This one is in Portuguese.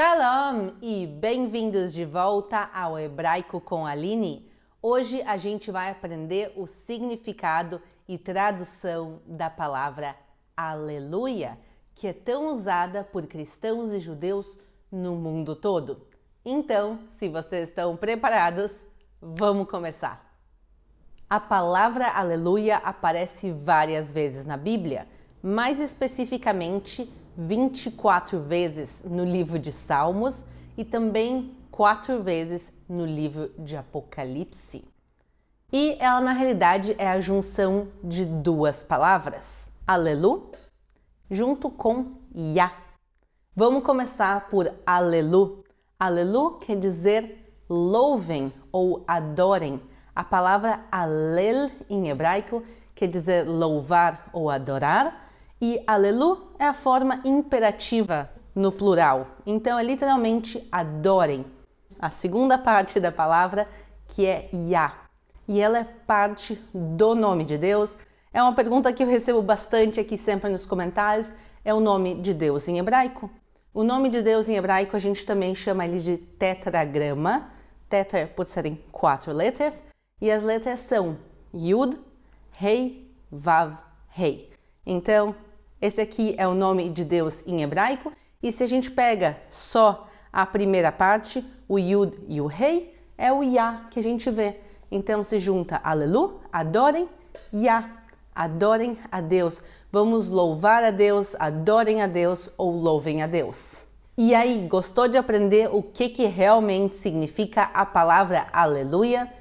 Shalom e bem-vindos de volta ao Hebraico com Aline. Hoje a gente vai aprender o significado e tradução da palavra aleluia, que é tão usada por cristãos e judeus no mundo todo. Então, se vocês estão preparados, vamos começar. A palavra aleluia aparece várias vezes na Bíblia, mais especificamente 24 vezes no livro de Salmos e também quatro vezes no livro de Apocalipse. E ela, na realidade, é a junção de duas palavras, alelu junto com ya Vamos começar por alelu. Alelu quer dizer louvem ou adorem. A palavra alel em hebraico quer dizer louvar ou adorar. E alelu é a forma imperativa no plural. Então é literalmente adorem. A segunda parte da palavra que é Yah. E ela é parte do nome de Deus. É uma pergunta que eu recebo bastante aqui sempre nos comentários. É o nome de Deus em hebraico? O nome de Deus em hebraico a gente também chama ele de tetragrama. Tetra por serem quatro letras. E as letras são Yud, Rei, Vav, Rei. Então, esse aqui é o nome de Deus em hebraico, e se a gente pega só a primeira parte, o Yud e o Rei, é o Yah que a gente vê. Então se junta Alelu, adorem, Yah, adorem a Deus. Vamos louvar a Deus, adorem a Deus ou louvem a Deus. E aí, gostou de aprender o que, que realmente significa a palavra aleluia?